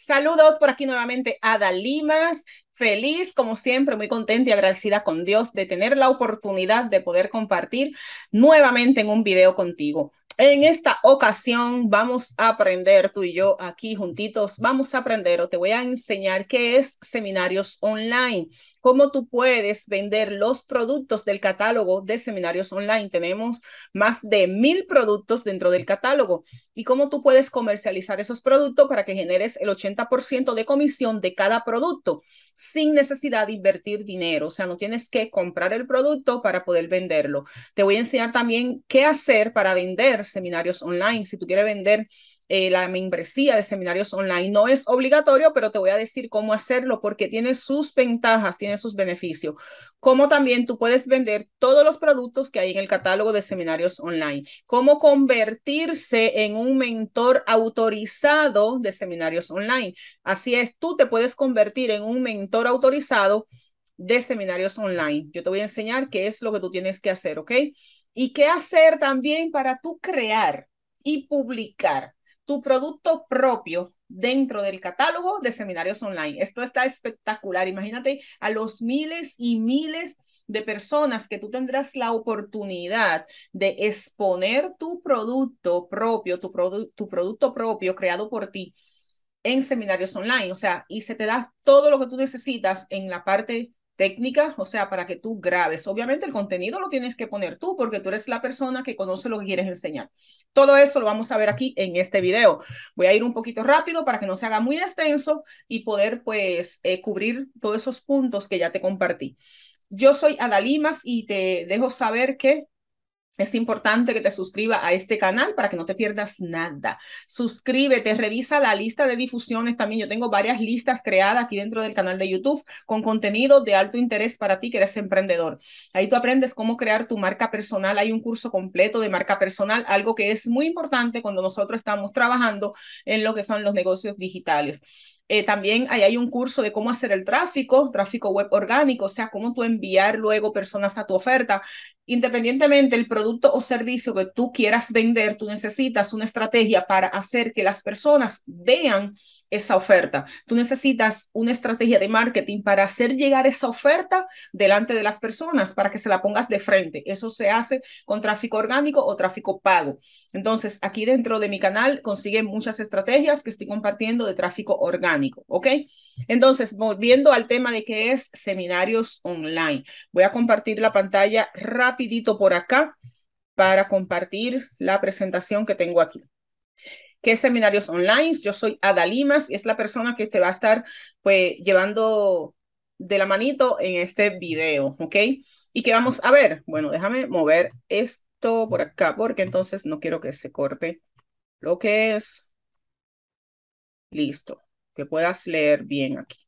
Saludos por aquí nuevamente Ada Limas. Feliz, como siempre, muy contenta y agradecida con Dios de tener la oportunidad de poder compartir nuevamente en un video contigo. En esta ocasión vamos a aprender tú y yo aquí juntitos, vamos a aprender o te voy a enseñar qué es seminarios online cómo tú puedes vender los productos del catálogo de seminarios online. Tenemos más de mil productos dentro del catálogo y cómo tú puedes comercializar esos productos para que generes el 80% de comisión de cada producto sin necesidad de invertir dinero. O sea, no tienes que comprar el producto para poder venderlo. Te voy a enseñar también qué hacer para vender seminarios online. Si tú quieres vender eh, la membresía de seminarios online. No es obligatorio, pero te voy a decir cómo hacerlo porque tiene sus ventajas, tiene sus beneficios. Como también tú puedes vender todos los productos que hay en el catálogo de seminarios online. Cómo convertirse en un mentor autorizado de seminarios online. Así es, tú te puedes convertir en un mentor autorizado de seminarios online. Yo te voy a enseñar qué es lo que tú tienes que hacer, ¿ok? Y qué hacer también para tú crear y publicar tu producto propio dentro del catálogo de seminarios online. Esto está espectacular. Imagínate a los miles y miles de personas que tú tendrás la oportunidad de exponer tu producto propio, tu, tu producto propio creado por ti en seminarios online. O sea, y se te da todo lo que tú necesitas en la parte técnica, o sea, para que tú grabes. Obviamente el contenido lo tienes que poner tú porque tú eres la persona que conoce lo que quieres enseñar. Todo eso lo vamos a ver aquí en este video. Voy a ir un poquito rápido para que no se haga muy extenso y poder pues eh, cubrir todos esos puntos que ya te compartí. Yo soy Adalimas y te dejo saber que es importante que te suscribas a este canal para que no te pierdas nada. Suscríbete, revisa la lista de difusiones también. Yo tengo varias listas creadas aquí dentro del canal de YouTube con contenido de alto interés para ti que eres emprendedor. Ahí tú aprendes cómo crear tu marca personal. Hay un curso completo de marca personal, algo que es muy importante cuando nosotros estamos trabajando en lo que son los negocios digitales. Eh, también ahí hay un curso de cómo hacer el tráfico, tráfico web orgánico, o sea, cómo tú enviar luego personas a tu oferta. Independientemente del producto o servicio que tú quieras vender, tú necesitas una estrategia para hacer que las personas vean esa oferta. Tú necesitas una estrategia de marketing para hacer llegar esa oferta delante de las personas, para que se la pongas de frente. Eso se hace con tráfico orgánico o tráfico pago. Entonces, aquí dentro de mi canal consiguen muchas estrategias que estoy compartiendo de tráfico orgánico, ¿ok? Entonces, volviendo al tema de qué es seminarios online. Voy a compartir la pantalla rapidito por acá para compartir la presentación que tengo aquí. ¿Qué Seminarios Online. Yo soy Ada Limas y es la persona que te va a estar pues llevando de la manito en este video, ¿ok? ¿Y qué vamos a ver? Bueno, déjame mover esto por acá porque entonces no quiero que se corte lo que es. Listo, que puedas leer bien aquí.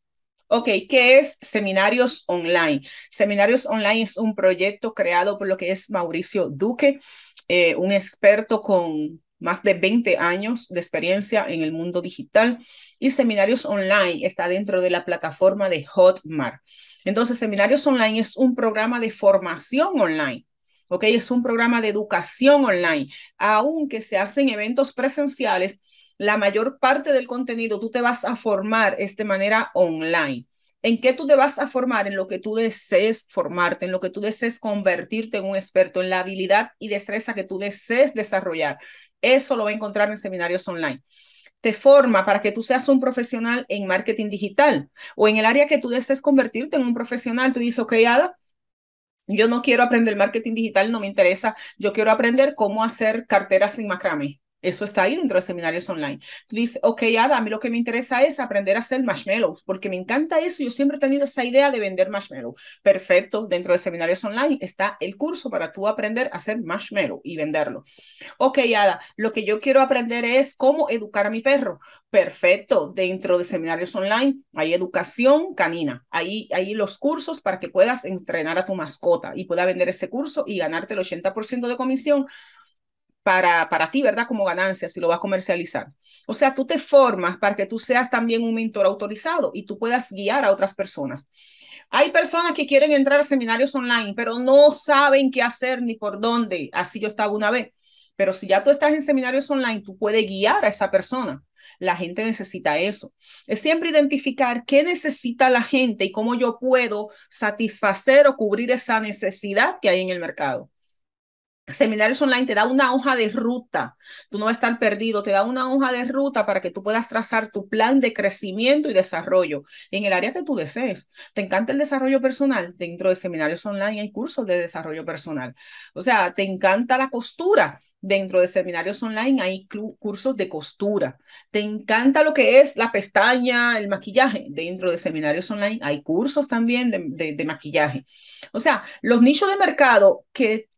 Ok, ¿qué es Seminarios Online? Seminarios Online es un proyecto creado por lo que es Mauricio Duque, eh, un experto con más de 20 años de experiencia en el mundo digital y seminarios online está dentro de la plataforma de Hotmart. Entonces, seminarios online es un programa de formación online. ¿ok? Es un programa de educación online. Aunque se hacen eventos presenciales, la mayor parte del contenido tú te vas a formar es de manera online. ¿En qué tú te vas a formar? En lo que tú desees formarte, en lo que tú desees convertirte en un experto, en la habilidad y destreza que tú desees desarrollar. Eso lo va a encontrar en seminarios online. Te forma para que tú seas un profesional en marketing digital o en el área que tú desees convertirte en un profesional. Tú dices, ok, Ada, yo no quiero aprender marketing digital, no me interesa. Yo quiero aprender cómo hacer carteras sin macramé. Eso está ahí dentro de seminarios online. Dice, ok, Ada, a mí lo que me interesa es aprender a hacer marshmallows, porque me encanta eso. Yo siempre he tenido esa idea de vender marshmallows. Perfecto, dentro de seminarios online está el curso para tú aprender a hacer marshmallow y venderlo. Ok, Ada, lo que yo quiero aprender es cómo educar a mi perro. Perfecto, dentro de seminarios online hay educación canina. Ahí hay, los cursos para que puedas entrenar a tu mascota y pueda vender ese curso y ganarte el 80% de comisión para, ti, ¿verdad? Como ganancia, si lo vas a comercializar. O sea, tú te formas para que tú seas también un mentor autorizado y tú puedas guiar a otras personas. Hay personas que quieren entrar a seminarios online, pero no saben qué hacer ni por dónde. Así yo estaba una vez. Pero si ya tú estás en seminarios online, tú puedes guiar a esa persona. La gente necesita eso. Es siempre identificar qué necesita la gente y cómo yo puedo satisfacer o cubrir esa necesidad que hay en el mercado. Seminarios online te da una hoja de ruta, tú no vas a estar perdido, te da una hoja de ruta para que tú puedas trazar tu plan de crecimiento y desarrollo en el área que tú desees. ¿Te encanta el desarrollo personal? Dentro de seminarios online hay cursos de desarrollo personal. O sea, ¿te encanta la costura? Dentro de seminarios online hay cursos de costura. ¿Te encanta lo que es la pestaña, el maquillaje? Dentro de seminarios online hay cursos también de, maquillaje. O sea, los nichos de mercado que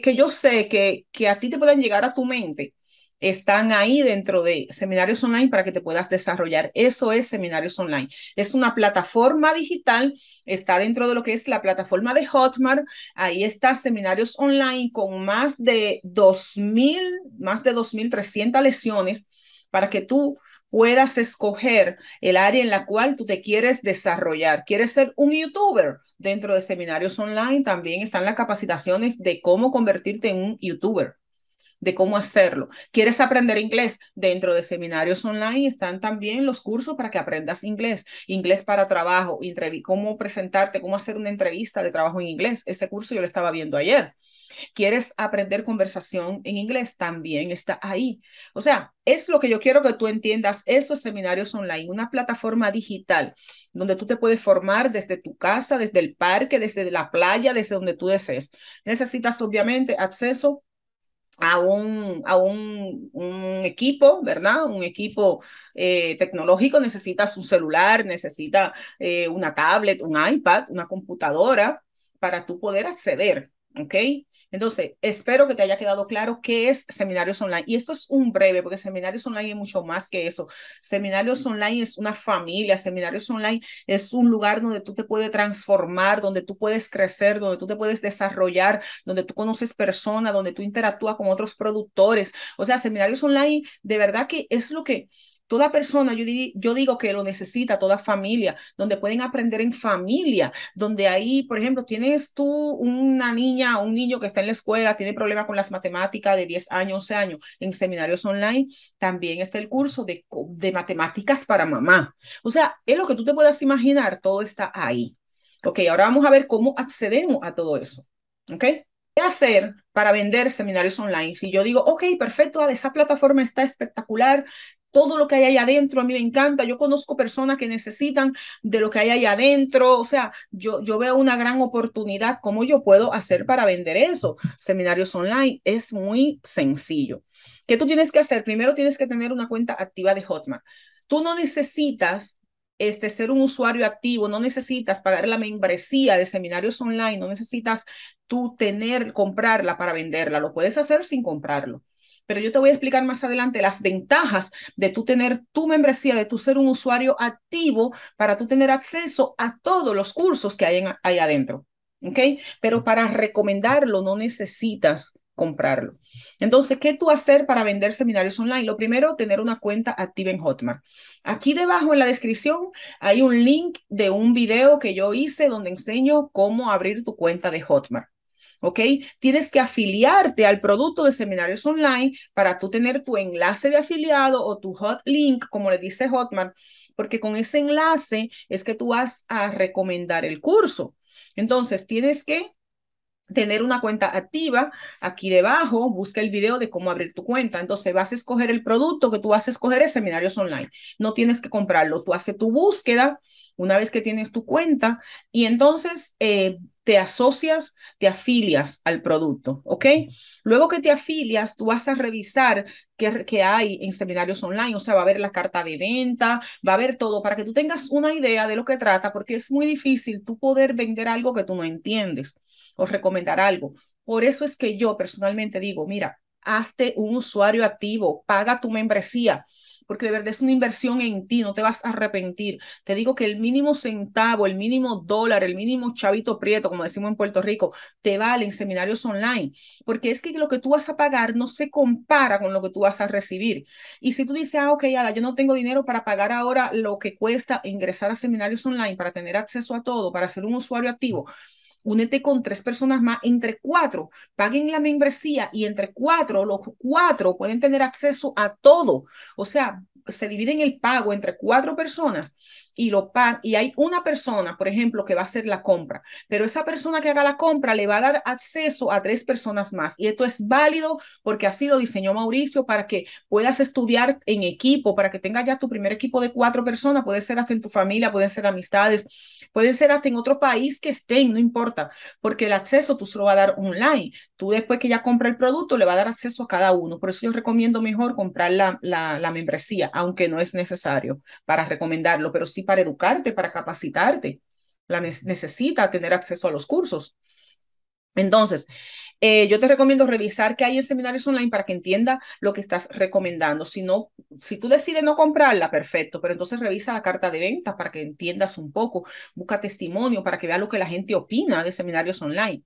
que, yo sé que, que a ti te pueden llegar a tu mente están ahí dentro de seminarios online para que te puedas desarrollar. Eso es seminarios online. Es una plataforma digital, está dentro de lo que es la plataforma de Hotmart. Ahí está seminarios online con más de 2000, más de 2300 lesiones para que tú puedas escoger el área en la cual tú te quieres desarrollar. ¿Quieres ser un youtuber? Dentro de seminarios online también están las capacitaciones de cómo convertirte en un youtuber de cómo hacerlo. ¿Quieres aprender inglés? Dentro de seminarios online están también los cursos para que aprendas inglés, inglés para trabajo, cómo presentarte, cómo hacer una entrevista de trabajo en inglés. Ese curso yo lo estaba viendo ayer. ¿Quieres aprender conversación en inglés? También está ahí. O sea, es lo que yo quiero que tú entiendas, esos seminarios online, una plataforma digital donde tú te puedes formar desde tu casa, desde el parque, desde la playa, desde donde tú desees. Necesitas obviamente acceso a un, equipo, ¿verdad? Un equipo eh, tecnológico, necesita su celular, necesita eh, una tablet, un iPad, una computadora para tú poder acceder, ¿ok? Entonces, espero que te haya quedado claro qué es seminarios online. Y esto es un breve, porque seminarios online es mucho más que eso. Seminarios online es una familia, seminarios online es un lugar donde tú te puedes transformar, donde tú puedes crecer, donde tú te puedes desarrollar, donde tú conoces personas, donde tú interactúas con otros productores. O sea, seminarios online, de verdad que es lo que Toda persona, yo, yo digo que lo necesita, toda familia, donde pueden aprender en familia, donde ahí, por ejemplo, tienes tú una niña o un niño que está en la escuela, tiene problemas con las matemáticas de 10 años, 11 años, en seminarios online, también está el curso de, de matemáticas para mamá. O sea, es lo que tú te puedas imaginar, todo está ahí. Ok, ahora vamos a ver cómo accedemos a todo eso. ¿Ok? ¿Qué hacer para vender seminarios online? Si yo digo, ok, perfecto, esa plataforma está espectacular, todo lo que hay ahí adentro a mí me encanta, yo conozco personas que necesitan de lo que hay ahí adentro, o sea, yo, yo veo una gran oportunidad, ¿cómo yo puedo hacer para vender eso? Seminarios online es muy sencillo. ¿Qué tú tienes que hacer? Primero tienes que tener una cuenta activa de Hotmart. Tú no necesitas este, ser un usuario activo, no necesitas pagar la membresía de seminarios online, no necesitas tú tener, comprarla para venderla, lo puedes hacer sin comprarlo pero yo te voy a explicar más adelante las ventajas de tú tener tu membresía, de tú ser un usuario activo para tú tener acceso a todos los cursos que hay, ahí adentro. ¿Ok? Pero para recomendarlo no necesitas comprarlo. Entonces, ¿qué tú hacer para vender seminarios online? Lo primero, tener una cuenta activa en Hotmart. Aquí debajo en la descripción hay un link de un video que yo hice donde enseño cómo abrir tu cuenta de Hotmart. ¿ok? Tienes que afiliarte al producto de seminarios online para tú tener tu enlace de afiliado o tu hot link, como le dice Hotmart, porque con ese enlace es que tú vas a recomendar el curso. Entonces, tienes que tener una cuenta activa, aquí debajo busca el video de cómo abrir tu cuenta. Entonces vas a escoger el producto que tú vas a escoger es seminarios online. No tienes que comprarlo, tú haces tu búsqueda una vez que tienes tu cuenta y entonces eh, te asocias, te afilias al producto, ¿ok? Luego que te afilias, tú vas a revisar qué, hay en seminarios online, o sea, va a haber la carta de venta, va a haber todo, para que tú tengas una idea de lo que trata, porque es muy difícil tú poder vender algo que tú no entiendes o recomendar algo. Por eso es que yo personalmente digo, mira, hazte un usuario activo, paga tu membresía porque de verdad es una inversión en ti, no te vas a arrepentir. Te digo que el mínimo centavo, el mínimo dólar, el mínimo chavito prieto, como decimos en Puerto Rico, te vale en seminarios online, porque es que lo que tú vas a pagar no se compara con lo que tú vas a recibir. Y si tú dices, ah, ok, Ada, yo no tengo dinero para pagar ahora lo que cuesta ingresar a seminarios online para tener acceso a todo, para ser un usuario activo, únete con tres personas más, entre cuatro, paguen la membresía y entre cuatro, los cuatro pueden tener acceso a todo. O sea, se en el pago entre cuatro personas y, lo y hay una persona, por ejemplo, que va a hacer la compra, pero esa persona que haga la compra le va a dar acceso a tres personas más. Y esto es válido porque así lo diseñó Mauricio para que puedas estudiar en equipo, para que tengas ya tu primer equipo de cuatro personas, puede ser hasta en tu familia, pueden ser amistades, pueden ser hasta en otro país que estén, no importa, porque el acceso tú se lo vas a dar online. Tú después que ya compra el producto le va a dar acceso a cada uno. Por eso yo recomiendo mejor comprar la, la membresía aunque no es necesario para recomendarlo, pero sí para educarte, para capacitarte. La necesita tener acceso a los cursos. Entonces, eh, yo te recomiendo revisar qué hay en seminarios online para que entienda lo que estás recomendando. Si no, si tú decides no comprarla, perfecto, pero entonces revisa la carta de venta para que entiendas un poco, busca testimonio para que vea lo que la gente opina de seminarios online.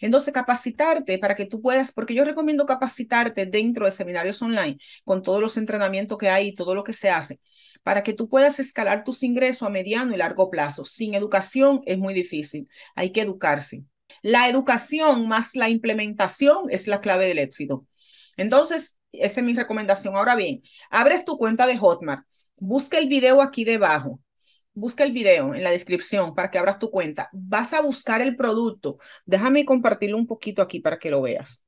Entonces, capacitarte para que tú puedas, porque yo recomiendo capacitarte dentro de seminarios online, con todos los entrenamientos que hay y todo lo que se hace, para que tú puedas escalar tus ingresos a mediano y largo plazo. Sin educación es muy difícil, hay que educarse. La educación más la implementación es la clave del éxito. Entonces, esa es mi recomendación. Ahora bien, abres tu cuenta de Hotmart, busca el video aquí debajo, busca el video en la descripción para que abras tu cuenta. Vas a buscar el producto. Déjame compartirlo un poquito aquí para que lo veas.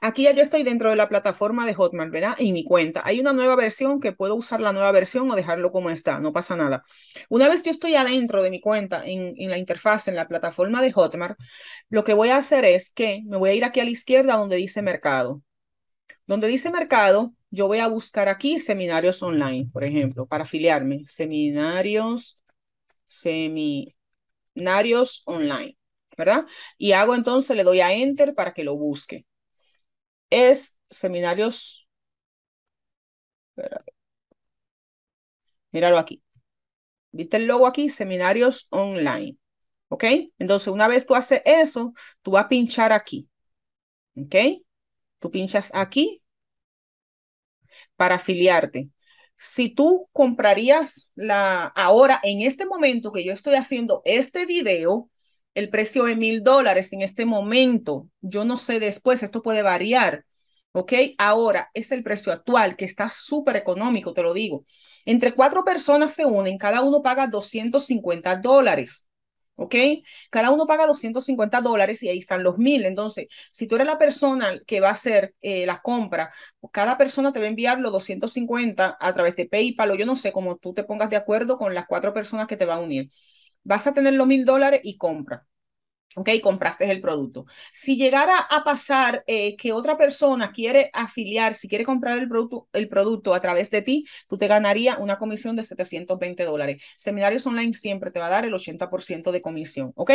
Aquí ya yo estoy dentro de la plataforma de Hotmart, ¿verdad? En mi cuenta. Hay una nueva versión que puedo usar la nueva versión o dejarlo como está, no pasa nada. Una vez yo estoy adentro de mi cuenta, en, la interfaz, en la plataforma de Hotmart, lo que voy a hacer es que me voy a ir aquí a la izquierda donde dice mercado. Donde dice mercado, yo voy a buscar aquí seminarios online, por ejemplo, para afiliarme. Seminarios, seminarios online, ¿verdad? Y hago entonces, le doy a Enter para que lo busque. Es seminarios. Míralo aquí. ¿Viste el logo aquí? Seminarios online. ¿Ok? Entonces, una vez tú haces eso, tú vas a pinchar aquí. ¿Ok? Tú pinchas aquí para afiliarte. Si tú comprarías la ahora, en este momento que yo estoy haciendo este video, el precio de mil dólares en este momento. Yo no sé después, esto puede variar. ¿Ok? Ahora es el precio actual que está súper económico, te lo digo. Entre cuatro personas se unen, cada uno paga 250 dólares. ¿ok? Cada uno paga 250 dólares y ahí están los mil. Entonces, si tú eres la persona que va a hacer eh, la compra, pues cada persona te va a enviar los 250 a través de PayPal o yo no sé, como tú te pongas de acuerdo con las cuatro personas que te van a unir. Vas a tener los mil dólares y compra. ¿ok? Compraste el producto. Si llegara a pasar eh, que otra persona quiere afiliar, si quiere comprar el producto, el producto a través de ti, tú te ganarías una comisión de 720 dólares. Seminarios online siempre te va a dar el 80% de comisión, ¿ok?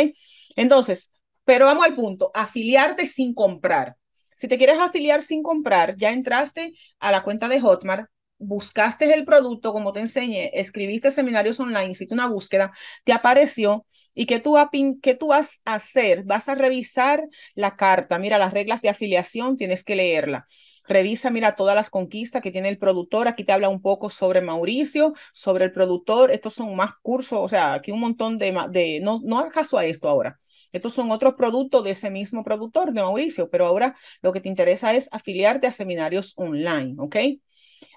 Entonces, pero vamos al punto, afiliarte sin comprar. Si te quieres afiliar sin comprar, ya entraste a la cuenta de Hotmart, buscaste el producto, como te enseñé, escribiste seminarios online, hiciste una búsqueda, te apareció y que tú, que tú vas a hacer, vas a revisar la carta, mira las reglas de afiliación, tienes que leerla. Revisa, mira todas las conquistas que tiene el productor. Aquí te habla un poco sobre Mauricio, sobre el productor. Estos son más cursos, o sea, aquí un montón de... de no, no hagas caso a esto ahora. Estos son otros productos de ese mismo productor, de Mauricio, pero ahora lo que te interesa es afiliarte a seminarios online, ¿ok?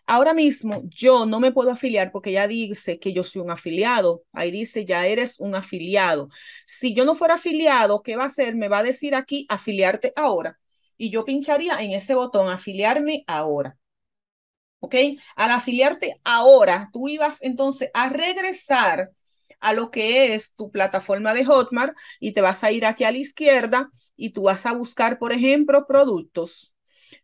Ahora mismo yo no me puedo afiliar porque ya dice que yo soy un afiliado. Ahí dice, ya eres un afiliado. Si yo no fuera afiliado, ¿qué va a hacer? Me va a decir aquí, afiliarte ahora. Y yo pincharía en ese botón, afiliarme ahora. ¿Ok? Al afiliarte ahora, tú ibas entonces a regresar a lo que es tu plataforma de Hotmart y te vas a ir aquí a la izquierda y tú vas a buscar, por ejemplo, productos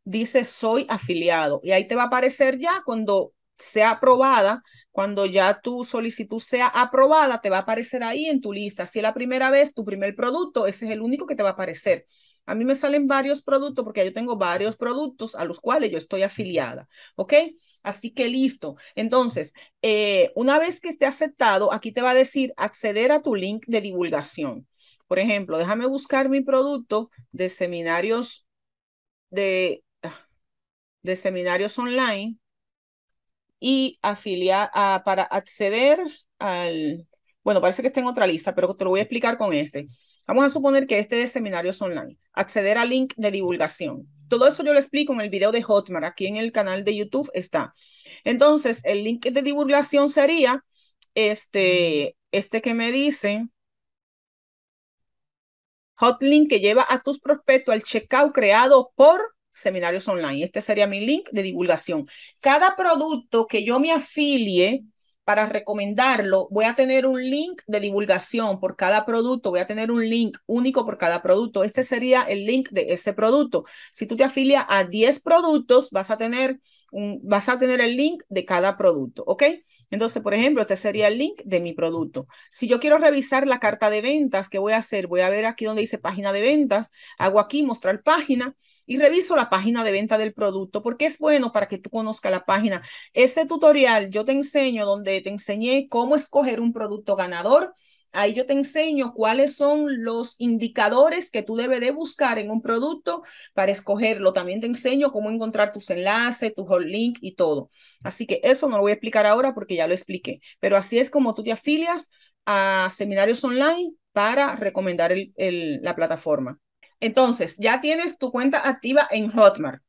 dice soy afiliado y ahí te va a aparecer ya cuando sea aprobada, cuando ya tu solicitud sea aprobada, te va a aparecer ahí en tu lista. Si es la primera vez, tu primer producto, ese es el único que te va a aparecer. A mí me salen varios productos porque yo tengo varios productos a los cuales yo estoy afiliada, ¿ok? Así que listo. Entonces, eh, una vez que esté aceptado, aquí te va a decir acceder a tu link de divulgación. Por ejemplo, déjame buscar mi producto de seminarios de, ah, de seminarios online y afiliar a, ah, para acceder al, bueno, parece que está en otra lista, pero te lo voy a explicar con este. Vamos a suponer que este de seminarios online, acceder al link de divulgación. Todo eso yo lo explico en el video de Hotmart, aquí en el canal de YouTube está. Entonces, el link de divulgación sería este, este que me dicen, hotlink que lleva a tus prospectos al checkout creado por Seminarios Online. Este sería mi link de divulgación. Cada producto que yo me afilie para recomendarlo, voy a tener un link de divulgación por cada producto, voy a tener un link único por cada producto. Este sería el link de ese producto. Si tú te afilias a 10 productos, vas a tener, un, vas a tener el link de cada producto, ¿ok? Entonces, por ejemplo, este sería el link de mi producto. Si yo quiero revisar la carta de ventas, ¿qué voy a hacer? Voy a ver aquí donde dice página de ventas, hago aquí mostrar página y reviso la página de venta del producto porque es bueno para que tú conozcas la página. Ese tutorial yo te enseño donde te enseñé cómo escoger un producto ganador. Ahí yo te enseño cuáles son los indicadores que tú debes de buscar en un producto para escogerlo. También te enseño cómo encontrar tus enlaces, tu hot link y todo. Así que eso no lo voy a explicar ahora porque ya lo expliqué. Pero así es como tú te afilias a seminarios online para recomendar la plataforma. Entonces, ya tienes tu cuenta activa en Hotmart.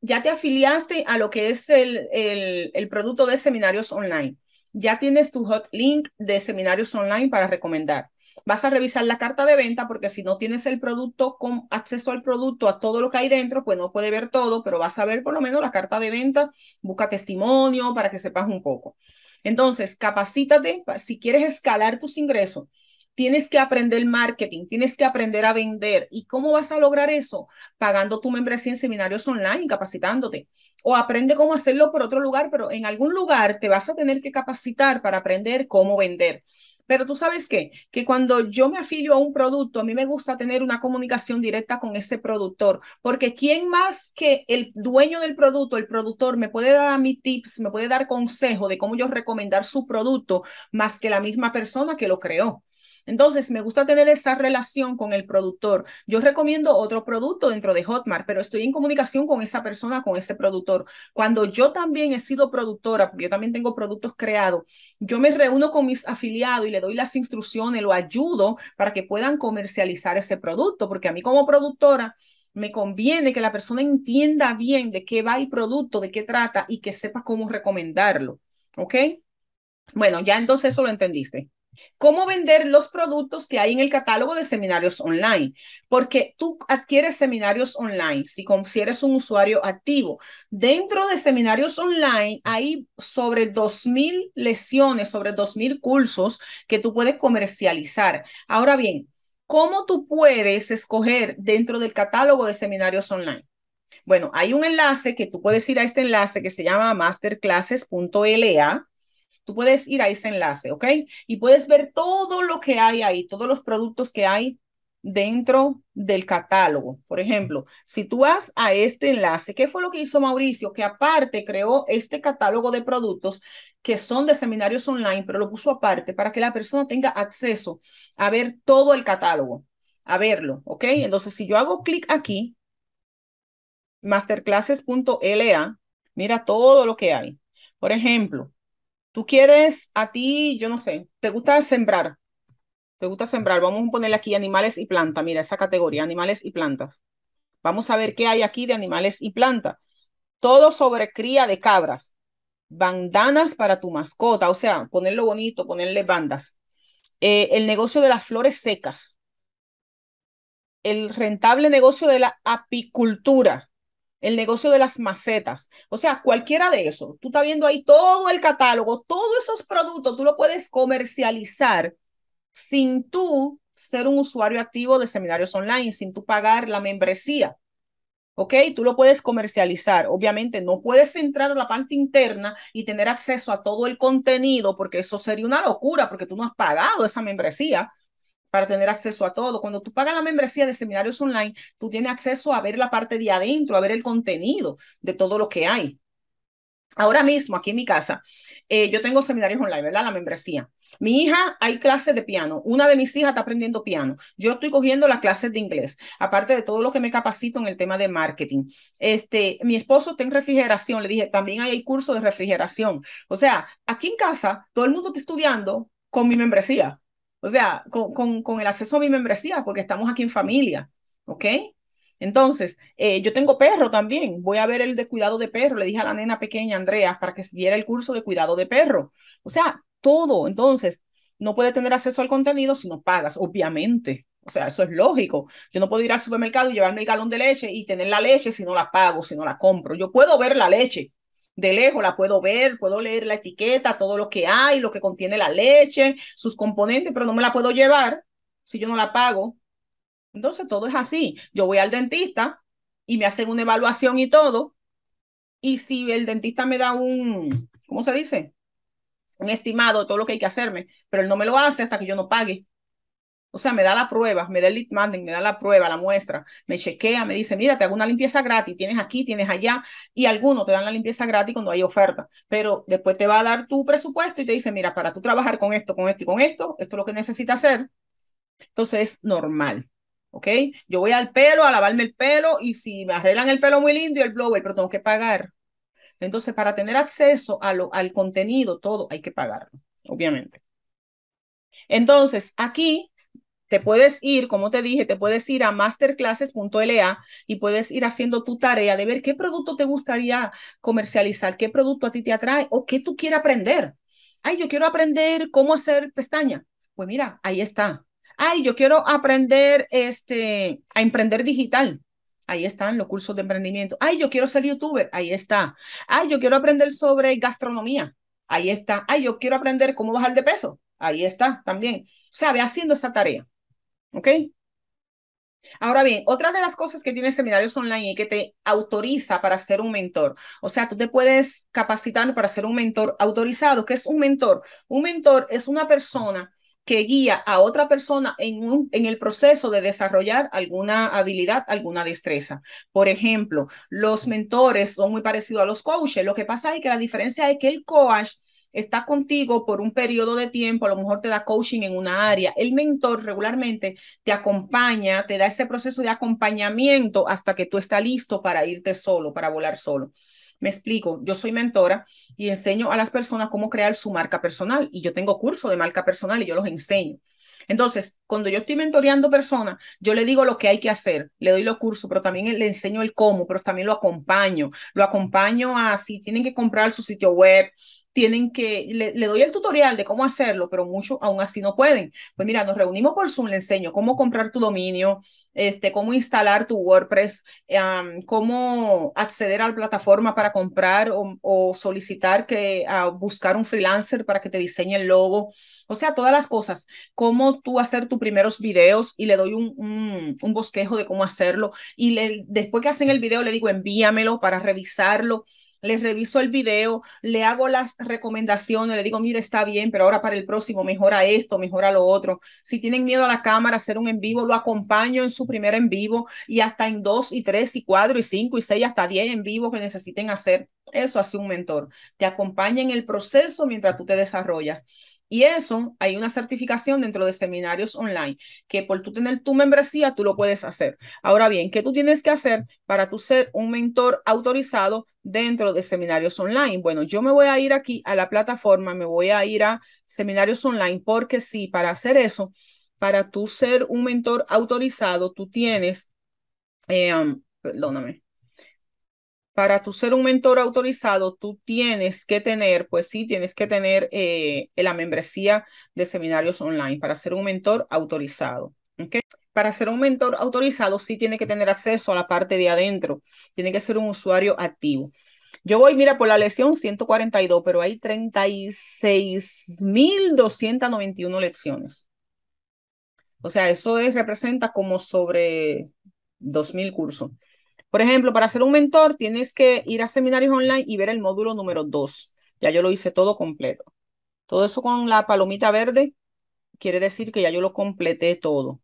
Ya te afiliaste a lo que es el, producto de seminarios online. Ya tienes tu hotlink de seminarios online para recomendar. Vas a revisar la carta de venta porque si no tienes el producto con acceso al producto, a todo lo que hay dentro, pues no puede ver todo, pero vas a ver por lo menos la carta de venta, busca testimonio para que sepas un poco. Entonces, capacítate si quieres escalar tus ingresos Tienes que aprender marketing, tienes que aprender a vender. ¿Y cómo vas a lograr eso? Pagando tu membresía en seminarios online, capacitándote. O aprende cómo hacerlo por otro lugar, pero en algún lugar te vas a tener que capacitar para aprender cómo vender. Pero tú sabes qué, que cuando yo me afilio a un producto, a mí me gusta tener una comunicación directa con ese productor, porque ¿quién más que el dueño del producto, el productor, me puede dar a mí tips, me puede dar consejo de cómo yo recomendar su producto, más que la misma persona que lo creó? Entonces, me gusta tener esa relación con el productor. Yo recomiendo otro producto dentro de Hotmart, pero estoy en comunicación con esa persona, con ese productor. Cuando yo también he sido productora, yo también tengo productos creados, yo me reúno con mis afiliados y le doy las instrucciones, lo ayudo para que puedan comercializar ese producto, porque a mí como productora me conviene que la persona entienda bien de qué va el producto, de qué trata y que sepa cómo recomendarlo. ¿Ok? Bueno, ya entonces eso lo entendiste cómo vender los productos que hay en el catálogo de seminarios online, porque tú adquieres seminarios online si, eres un usuario activo. Dentro de seminarios online hay sobre 2.000 lesiones, sobre 2.000 cursos que tú puedes comercializar. Ahora bien, ¿cómo tú puedes escoger dentro del catálogo de seminarios online? Bueno, hay un enlace que tú puedes ir a este enlace que se llama masterclasses.la Tú puedes ir a ese enlace, ¿ok? Y puedes ver todo lo que hay ahí, todos los productos que hay dentro del catálogo. Por ejemplo, si tú vas a este enlace, ¿qué fue lo que hizo Mauricio? Que aparte creó este catálogo de productos que son de seminarios online, pero lo puso aparte para que la persona tenga acceso a ver todo el catálogo, a verlo, ¿ok? Entonces, si yo hago clic aquí, masterclasses.la, mira todo lo que hay. Por ejemplo, Tú quieres a ti, yo no sé, te gusta sembrar. Te gusta sembrar. Vamos a ponerle aquí animales y plantas. Mira, esa categoría, animales y plantas. Vamos a ver qué hay aquí de animales y plantas. Todo sobre cría de cabras. Bandanas para tu mascota. O sea, ponerlo bonito, ponerle bandas. Eh, el negocio de las flores secas. El rentable negocio de la apicultura el negocio de las macetas, o sea, cualquiera de eso. Tú estás viendo ahí todo el catálogo, todos esos productos, tú lo puedes comercializar sin tú ser un usuario activo de seminarios online, sin tú pagar la membresía. ¿Ok? Tú lo puedes comercializar. Obviamente no puedes entrar a la parte interna y tener acceso a todo el contenido porque eso sería una locura porque tú no has pagado esa membresía para tener acceso a todo. Cuando tú pagas la membresía de seminarios online, tú tienes acceso a ver la parte de adentro, a ver el contenido de todo lo que hay. Ahora mismo, aquí en mi casa, eh, yo tengo seminarios online, ¿verdad? La membresía. Mi hija, hay clases de piano. Una de mis hijas está aprendiendo piano. Yo estoy cogiendo las clases de inglés, aparte de todo lo que me capacito en el tema de marketing. Este, mi esposo está en refrigeración. Le dije, también hay curso de refrigeración. O sea, aquí en casa, todo el mundo está estudiando con mi membresía o sea, con, el acceso a mi membresía, porque estamos aquí en familia, ¿ok? Entonces, eh, yo tengo perro también. Voy a ver el de cuidado de perro. Le dije a la nena pequeña, Andrea, para que viera el curso de cuidado de perro. O sea, todo. Entonces, no puede tener acceso al contenido si no pagas, obviamente. O sea, eso es lógico. Yo no puedo ir al supermercado y llevarme el galón de leche y tener la leche si no la pago, si no la compro. Yo puedo ver la leche, de lejos, la puedo ver, puedo leer la etiqueta, todo lo que hay, lo que contiene la leche, sus componentes, pero no me la puedo llevar si yo no la pago. Entonces todo es así. Yo voy al dentista y me hacen una evaluación y todo. Y si el dentista me da un, ¿cómo se dice? Un estimado de todo lo que hay que hacerme, pero él no me lo hace hasta que yo no pague. O sea, me da la prueba, me da el lead manding, me da la prueba, la muestra, me chequea, me dice, mira, te hago una limpieza gratis, tienes aquí, tienes allá, y algunos te dan la limpieza gratis cuando hay oferta, pero después te va a dar tu presupuesto y te dice, mira, para tú trabajar con esto, con esto y con esto, esto es lo que necesitas hacer. Entonces es normal. ¿ok? Yo voy al pelo a lavarme el pelo y si me arreglan el pelo muy lindo el blower, pero tengo que pagar. Entonces, para tener acceso a lo, al contenido, todo hay que pagarlo, obviamente. Entonces, aquí te puedes ir, como te dije, te puedes ir a masterclasses.la y puedes ir haciendo tu tarea de ver qué producto te gustaría comercializar, qué producto a ti te atrae o qué tú quieres aprender. Ay, yo quiero aprender cómo hacer pestaña. Pues mira, ahí está. Ay, yo quiero aprender este, a emprender digital. Ahí están los cursos de emprendimiento. Ay, yo quiero ser youtuber. Ahí está. Ay, yo quiero aprender sobre gastronomía. Ahí está. Ay, yo quiero aprender cómo bajar de peso. Ahí está también. O sea, ve haciendo esa tarea. ¿Ok? Ahora bien, otra de las cosas que tiene seminarios online es que te autoriza para ser un mentor. O sea, tú te puedes capacitar para ser un mentor autorizado. ¿Qué es un mentor? Un mentor es una persona que guía a otra persona en, un, en el proceso de desarrollar alguna habilidad, alguna destreza. Por ejemplo, los mentores son muy parecidos a los coaches. Lo que pasa es que la diferencia es que el coach está contigo por un periodo de tiempo, a lo mejor te da coaching en una área. El mentor regularmente te acompaña, te da ese proceso de acompañamiento hasta que tú estás listo para irte solo, para volar solo. Me explico, yo soy mentora y enseño a las personas cómo crear su marca personal y yo tengo curso de marca personal y yo los enseño. Entonces, cuando yo estoy mentoreando personas, yo le digo lo que hay que hacer, le doy los cursos, pero también le enseño el cómo, pero también lo acompaño, lo acompaño a si tienen que comprar su sitio web, tienen que, le, doy el tutorial de cómo hacerlo, pero muchos aún así no pueden. Pues mira, nos reunimos por Zoom, le enseño cómo comprar tu dominio, este, cómo instalar tu WordPress, cómo acceder a la plataforma para comprar o, o solicitar que a buscar un freelancer para que te diseñe el logo, o sea, todas las cosas, cómo tú hacer tus primeros videos y le doy un, un, bosquejo de cómo hacerlo y le, después que hacen el video le digo envíamelo para revisarlo. Les reviso el video, le hago las recomendaciones, le digo, mira, está bien, pero ahora para el próximo mejora esto, mejora lo otro. Si tienen miedo a la cámara, hacer un en vivo, lo acompaño en su primer en vivo y hasta en dos y tres y cuatro y cinco y seis, hasta diez en vivo que necesiten hacer. Eso hace un mentor. Te acompaña en el proceso mientras tú te desarrollas. Y eso, hay una certificación dentro de seminarios online, que por tú tener tu membresía, tú lo puedes hacer. Ahora bien, ¿qué tú tienes que hacer para tú ser un mentor autorizado dentro de seminarios online? Bueno, yo me voy a ir aquí a la plataforma, me voy a ir a seminarios online, porque sí, para hacer eso, para tú ser un mentor autorizado, tú tienes, eh, um, perdóname, para tú ser un mentor autorizado, tú tienes que tener, pues sí, tienes que tener eh, la membresía de seminarios online para ser un mentor autorizado. ¿okay? Para ser un mentor autorizado, sí tiene que tener acceso a la parte de adentro, tiene que ser un usuario activo. Yo voy, mira, por la lección 142, pero hay 36.291 lecciones. O sea, eso es, representa como sobre 2.000 cursos. Por ejemplo, para ser un mentor tienes que ir a seminarios online y ver el módulo número 2. Ya yo lo hice todo completo. Todo eso con la palomita verde quiere decir que ya yo lo completé todo.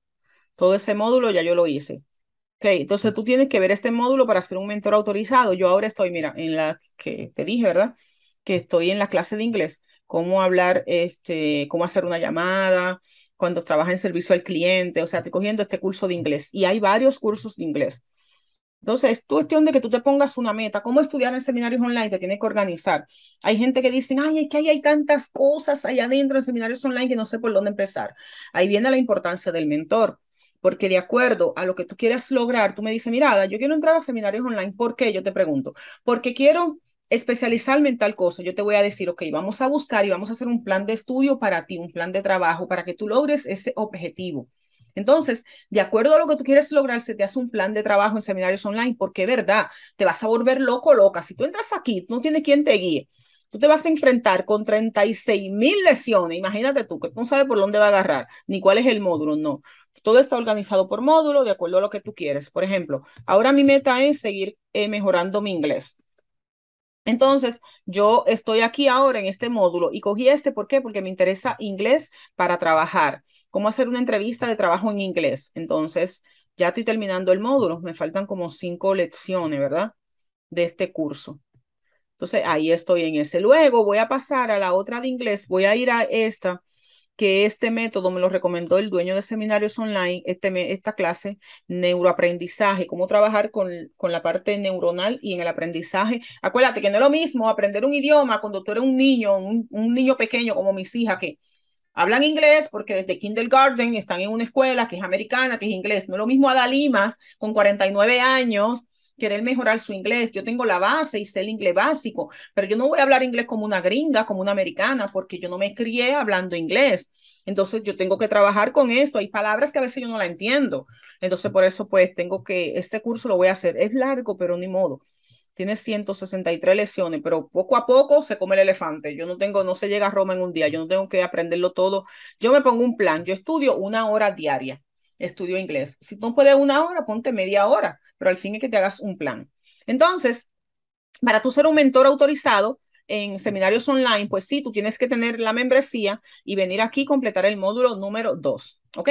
Todo ese módulo ya yo lo hice. Ok, entonces tú tienes que ver este módulo para ser un mentor autorizado. Yo ahora estoy, mira, en la que te dije, ¿verdad? Que estoy en la clase de inglés. Cómo hablar, este, cómo hacer una llamada, cuando trabajas en servicio al cliente. O sea, estoy cogiendo este curso de inglés. Y hay varios cursos de inglés. Entonces, es cuestión de que tú te pongas una meta. ¿Cómo estudiar en seminarios online? Te tienes que organizar. Hay gente que dice, ay, es que hay tantas cosas allá adentro en seminarios online que no sé por dónde empezar. Ahí viene la importancia del mentor, porque de acuerdo a lo que tú quieres lograr, tú me dices, mirada, yo quiero entrar a seminarios online. ¿Por qué? Yo te pregunto. Porque quiero especializarme en tal cosa, yo te voy a decir, ok, vamos a buscar y vamos a hacer un plan de estudio para ti, un plan de trabajo, para que tú logres ese objetivo. Entonces, de acuerdo a lo que tú quieres lograr, se te hace un plan de trabajo en seminarios online, porque verdad, te vas a volver loco, loca. Si tú entras aquí, no tienes quien te guíe. Tú te vas a enfrentar con 36 mil lesiones. Imagínate tú, que no sabes por dónde va a agarrar, ni cuál es el módulo, no. Todo está organizado por módulo, de acuerdo a lo que tú quieres. Por ejemplo, ahora mi meta es seguir eh, mejorando mi inglés. Entonces, yo estoy aquí ahora en este módulo y cogí este, ¿por qué? Porque me interesa inglés para trabajar. ¿Cómo hacer una entrevista de trabajo en inglés? Entonces, ya estoy terminando el módulo, me faltan como cinco lecciones, ¿verdad? De este curso. Entonces, ahí estoy en ese. Luego voy a pasar a la otra de inglés, voy a ir a esta que este método me lo recomendó el dueño de seminarios online, este, esta clase, neuroaprendizaje, cómo trabajar con, con la parte neuronal y en el aprendizaje. Acuérdate que no es lo mismo aprender un idioma cuando tú eres un niño, un, niño pequeño como mis hijas que hablan inglés porque desde kindergarten están en una escuela que es americana, que es inglés. No es lo mismo a dalimas con 49 años querer mejorar su inglés. Yo tengo la base y sé el inglés básico, pero yo no voy a hablar inglés como una gringa, como una americana, porque yo no me crié hablando inglés. Entonces yo tengo que trabajar con esto. Hay palabras que a veces yo no la entiendo. Entonces por eso pues tengo que, este curso lo voy a hacer. Es largo, pero ni modo. Tiene 163 lecciones, pero poco a poco se come el elefante. Yo no tengo, no se llega a Roma en un día, yo no tengo que aprenderlo todo. Yo me pongo un plan, yo estudio una hora diaria estudio inglés. Si no puedes una hora, ponte media hora, pero al fin es que te hagas un plan. Entonces, para tú ser un mentor autorizado, en seminarios online, pues sí, tú tienes que tener la membresía y venir aquí y completar el módulo número 2, ¿ok?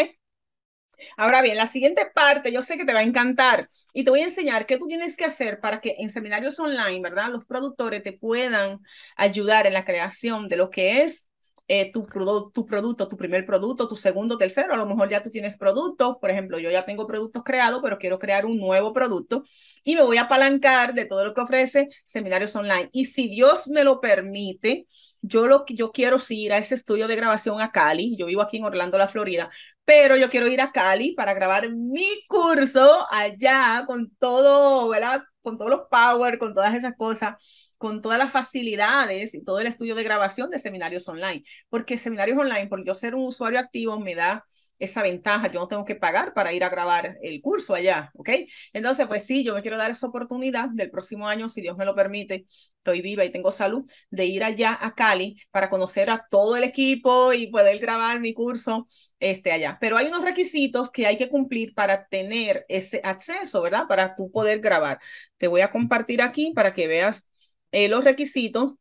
Ahora bien, la siguiente parte yo sé que te va a encantar y te voy a enseñar qué tú tienes que hacer para que en seminarios online, ¿verdad? Los productores te puedan ayudar en la creación de lo que es eh, tu, tu producto, tu primer producto, tu segundo, tercero, a lo mejor ya tú tienes productos, por ejemplo, yo ya tengo productos creados, pero quiero crear un nuevo producto y me voy a apalancar de todo lo que ofrece seminarios online. Y si Dios me lo permite, yo lo yo quiero sí ir a ese estudio de grabación a Cali, yo vivo aquí en Orlando, la Florida, pero yo quiero ir a Cali para grabar mi curso allá con todo, ¿verdad? Con todos los power, con todas esas cosas con todas las facilidades y todo el estudio de grabación de seminarios online, porque seminarios online, por yo ser un usuario activo, me da esa ventaja, yo no tengo que pagar para ir a grabar el curso allá, ¿ok? Entonces, pues sí, yo me quiero dar esa oportunidad del próximo año, si Dios me lo permite, estoy viva y tengo salud, de ir allá a Cali para conocer a todo el equipo y poder grabar mi curso este, allá. Pero hay unos requisitos que hay que cumplir para tener ese acceso, ¿verdad? Para tú poder grabar. Te voy a compartir aquí para que veas eh, los requisitos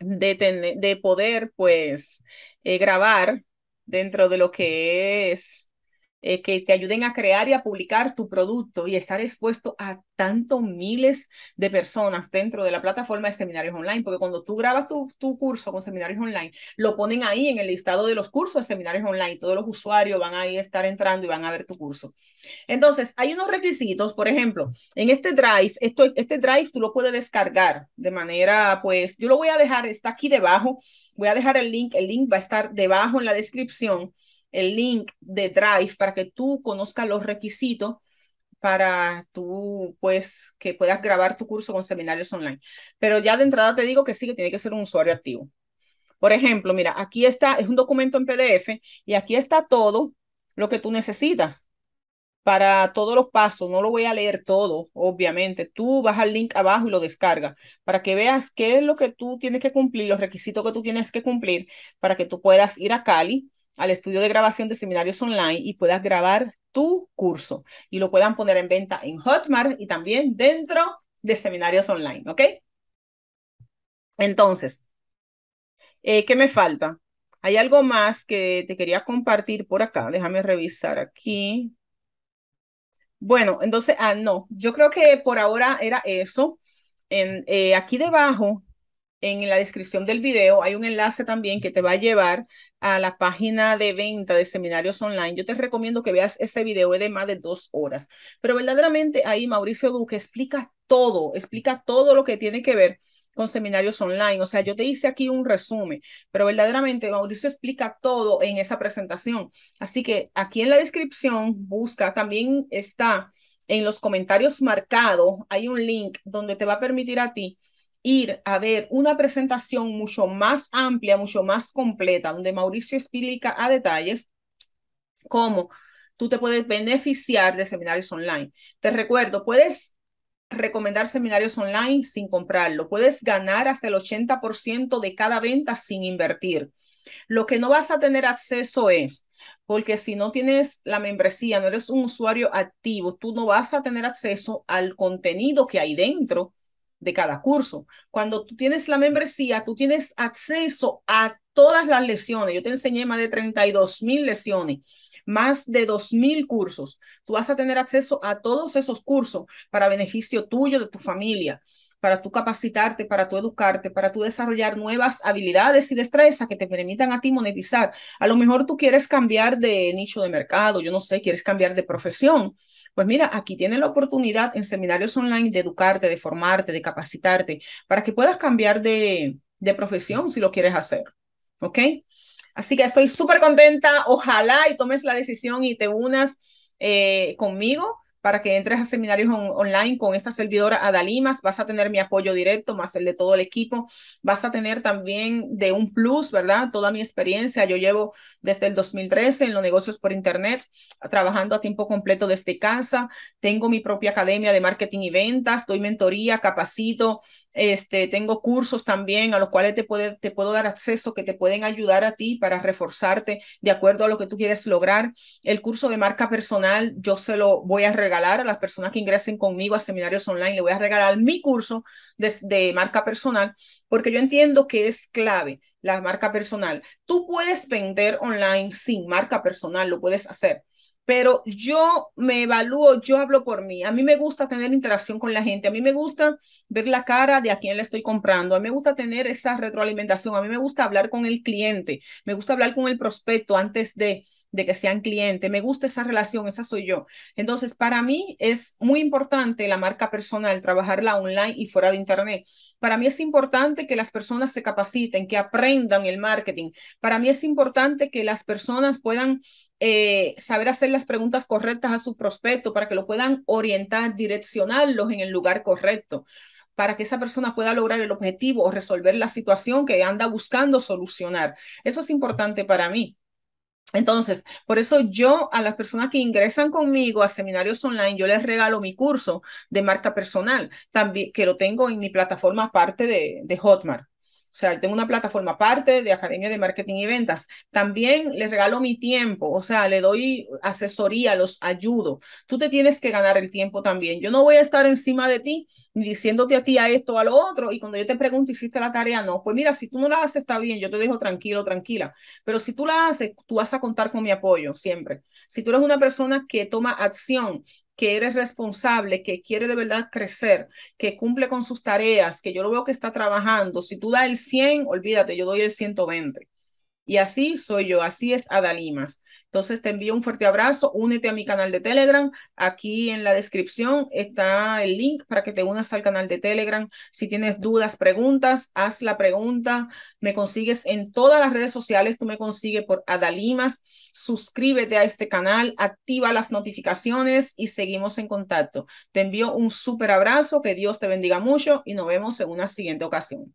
de, tener de poder, pues, eh, grabar dentro de lo que es eh, que te ayuden a crear y a publicar tu producto y estar expuesto a tantos miles de personas dentro de la plataforma de seminarios online, porque cuando tú grabas tu, curso con seminarios online, lo ponen ahí en el listado de los cursos de seminarios online, todos los usuarios van a estar entrando y van a ver tu curso. Entonces, hay unos requisitos, por ejemplo, en este drive, esto, este drive tú lo puedes descargar de manera, pues, yo lo voy a dejar, está aquí debajo, voy a dejar el link, el link va a estar debajo en la descripción el link de Drive para que tú conozcas los requisitos para tú, pues, que puedas grabar tu curso con seminarios online. Pero ya de entrada te digo que sí, que tiene que ser un usuario activo. Por ejemplo, mira, aquí está, es un documento en PDF y aquí está todo lo que tú necesitas para todos los pasos. No lo voy a leer todo, obviamente. Tú vas al link abajo y lo descargas para que veas qué es lo que tú tienes que cumplir, los requisitos que tú tienes que cumplir para que tú puedas ir a Cali al estudio de grabación de seminarios online y puedas grabar tu curso y lo puedan poner en venta en Hotmart y también dentro de seminarios online, ¿ok? Entonces, eh, ¿qué me falta? Hay algo más que te quería compartir por acá. Déjame revisar aquí. Bueno, entonces, ah, no, yo creo que por ahora era eso. En, eh, aquí debajo en la descripción del video hay un enlace también que te va a llevar a la página de venta de seminarios online. Yo te recomiendo que veas ese video, de más de dos horas. Pero verdaderamente ahí Mauricio Duque explica todo, explica todo lo que tiene que ver con seminarios online. O sea, yo te hice aquí un resumen, pero verdaderamente Mauricio explica todo en esa presentación. Así que aquí en la descripción busca, también está en los comentarios marcado, hay un link donde te va a permitir a ti ir a ver una presentación mucho más amplia, mucho más completa, donde Mauricio explica a detalles cómo tú te puedes beneficiar de seminarios online. Te recuerdo, puedes recomendar seminarios online sin comprarlo, puedes ganar hasta el 80% de cada venta sin invertir. Lo que no vas a tener acceso es, porque si no tienes la membresía, no eres un usuario activo, tú no vas a tener acceso al contenido que hay dentro de cada curso. Cuando tú tienes la membresía, tú tienes acceso a todas las lesiones. Yo te enseñé más de 32 mil lesiones, más de 2 mil cursos. Tú vas a tener acceso a todos esos cursos para beneficio tuyo, de tu familia, para tú capacitarte, para tú educarte, para tú desarrollar nuevas habilidades y destrezas que te permitan a ti monetizar. A lo mejor tú quieres cambiar de nicho de mercado, yo no sé, quieres cambiar de profesión pues mira, aquí tienes la oportunidad en seminarios online de educarte, de formarte, de capacitarte, para que puedas cambiar de, de profesión si lo quieres hacer. ¿Ok? Así que estoy súper contenta. Ojalá y tomes la decisión y te unas eh, conmigo para que entres a seminarios online con esta servidora Adalimas. Vas a tener mi apoyo directo, más el de todo el equipo. Vas a tener también de un plus, ¿verdad? Toda mi experiencia. Yo llevo desde el 2013 en los negocios por Internet, trabajando a tiempo completo desde casa. Tengo mi propia academia de marketing y ventas. Doy mentoría, capacito, este, tengo cursos también a los cuales te, te puedo dar acceso que te pueden ayudar a ti para reforzarte de acuerdo a lo que tú quieres lograr. El curso de marca personal, yo se lo voy a regalar a las personas que ingresen conmigo a seminarios online. Le voy a regalar mi curso de marca personal porque yo entiendo que es clave la marca personal. Tú puedes vender online sin marca personal, lo puedes hacer pero yo me evalúo, yo hablo por mí. A mí me gusta tener interacción con la gente, a mí me gusta ver la cara de a quién le estoy comprando, a mí me gusta tener esa retroalimentación, a mí me gusta hablar con el cliente, me gusta hablar con el prospecto antes de, de que sean cliente, me gusta esa relación, esa soy yo. Entonces, para mí es muy importante la marca personal, trabajarla online y fuera de Internet. Para mí es importante que las personas se capaciten, que aprendan el marketing. Para mí es importante que las personas puedan eh, saber hacer las preguntas correctas a su prospecto para que lo puedan orientar, direccionarlos en el lugar correcto, para que esa persona pueda lograr el objetivo o resolver la situación que anda buscando solucionar. Eso es importante para mí. Entonces, por eso yo a las personas que ingresan conmigo a seminarios online, yo les regalo mi curso de marca personal, también que lo tengo en mi plataforma aparte de Hotmart. O sea, tengo una plataforma aparte de Academia de Marketing y Ventas. También les regalo mi tiempo, o sea, le doy asesoría, los ayudo. Tú te tienes que ganar el tiempo también. Yo no voy a estar encima de ti diciéndote a ti a esto, a lo otro, y cuando yo te pregunto, ¿hiciste la tarea? No, pues mira, si tú no la haces, está bien, yo te dejo tranquilo, tranquila. Pero si tú la haces, tú vas a contar con mi apoyo siempre. Si tú eres una persona que toma acción, que eres responsable, que quiere de verdad crecer, que cumple con sus tareas, que yo lo veo que está trabajando, si tú das el 100, olvídate, yo doy el 120. Y así soy yo, así es Adalimas. Entonces te envío un fuerte abrazo, únete a mi canal de Telegram. Aquí en la descripción está el link para que te unas al canal de Telegram. Si tienes dudas, preguntas, haz la pregunta. Me consigues en todas las redes sociales, tú me consigues por Adalimas. Suscríbete a este canal, activa las notificaciones y seguimos en contacto. Te envío un súper abrazo, que Dios te bendiga mucho y nos vemos en una siguiente ocasión.